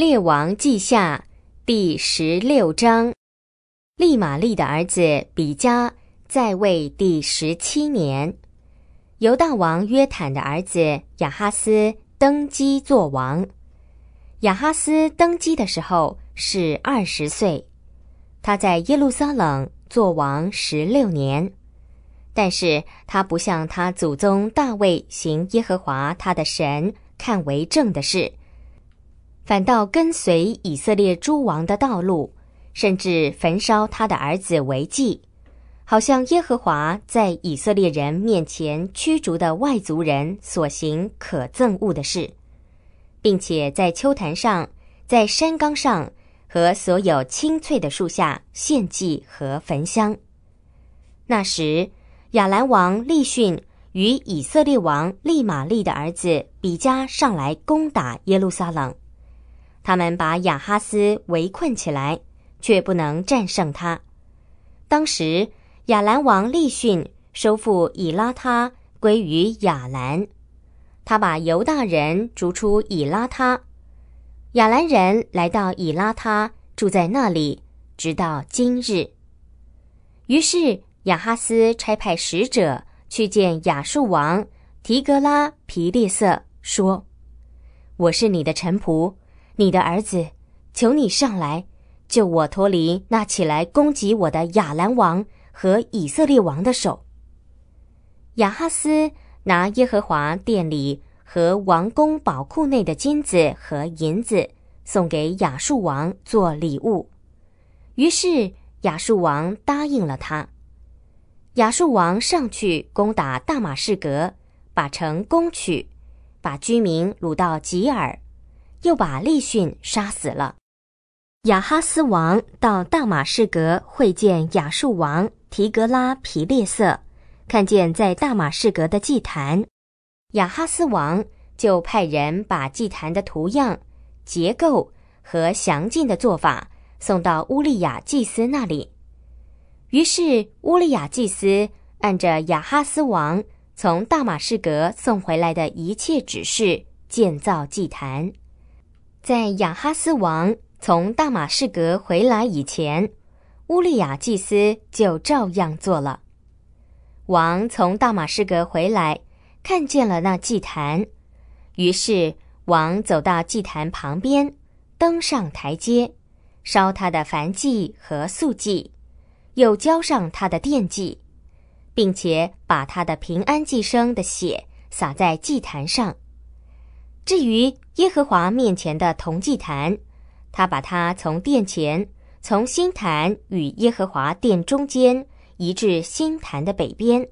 列王记下第十六章，利玛利的儿子比加在位第十七年，犹大王约坦的儿子亚哈斯登基做王。亚哈斯登基的时候是二十岁，他在耶路撒冷做王十六年，但是他不像他祖宗大卫行耶和华他的神看为正的事。反倒跟随以色列诸王的道路，甚至焚烧他的儿子为祭，好像耶和华在以色列人面前驱逐的外族人所行可憎恶的事，并且在秋坛上、在山岗上和所有青翠的树下献祭和焚香。那时，亚兰王利逊与以色列王利玛利的儿子比加上来攻打耶路撒冷。他们把亚哈斯围困起来，却不能战胜他。当时，亚兰王利逊收复以拉他，归于亚兰。他把犹大人逐出以拉他，亚兰人来到以拉他，住在那里，直到今日。于是亚哈斯差派使者去见亚述王提格拉皮利瑟，说：“我是你的臣仆。”你的儿子，求你上来，救我脱离那起来攻击我的亚兰王和以色列王的手。亚哈斯拿耶和华殿里和王宫宝库内的金子和银子，送给亚述王做礼物。于是亚述王答应了他。亚述王上去攻打大马士革，把城攻取，把居民掳到吉尔。又把利逊杀死了。亚哈斯王到大马士革会见亚述王提格拉皮列瑟，看见在大马士革的祭坛，亚哈斯王就派人把祭坛的图样、结构和详尽的做法送到乌利亚祭司那里。于是乌利亚祭司按着亚哈斯王从大马士革送回来的一切指示建造祭坛。在亚哈斯王从大马士革回来以前，乌利亚祭司就照样做了。王从大马士革回来，看见了那祭坛，于是王走到祭坛旁边，登上台阶，烧他的燔祭和素祭，又浇上他的奠祭，并且把他的平安祭生的血洒在祭坛上。至于耶和华面前的铜祭坛，他把它从殿前、从新坛与耶和华殿中间移至新坛的北边。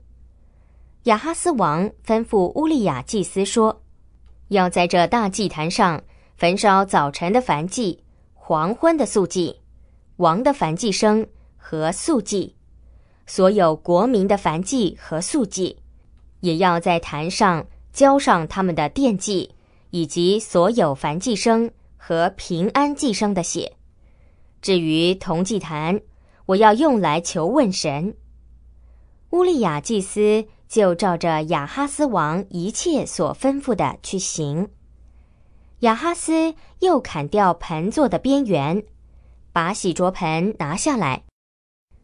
亚哈斯王吩咐乌利亚祭司说：“要在这大祭坛上焚烧早晨的燔祭、黄昏的素祭、王的燔祭生和素祭，所有国民的燔祭和素祭，也要在坛上浇上他们的奠祭。”以及所有凡寄生和平安寄生的血。至于铜祭坛，我要用来求问神。乌利亚祭司就照着雅哈斯王一切所吩咐的去行。雅哈斯又砍掉盆座的边缘，把洗濯盆拿下来，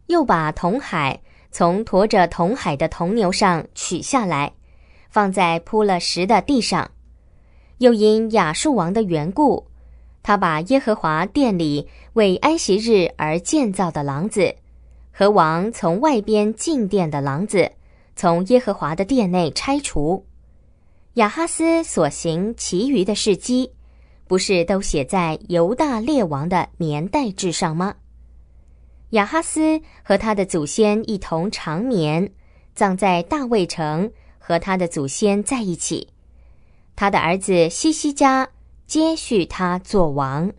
又把铜海从驮着铜海的铜牛上取下来，放在铺了石的地上。又因亚述王的缘故，他把耶和华殿里为安息日而建造的廊子，和王从外边进殿的廊子，从耶和华的殿内拆除。亚哈斯所行其余的事迹，不是都写在犹大列王的年代志上吗？亚哈斯和他的祖先一同长眠，葬在大卫城，和他的祖先在一起。他的儿子西西家接续他做王。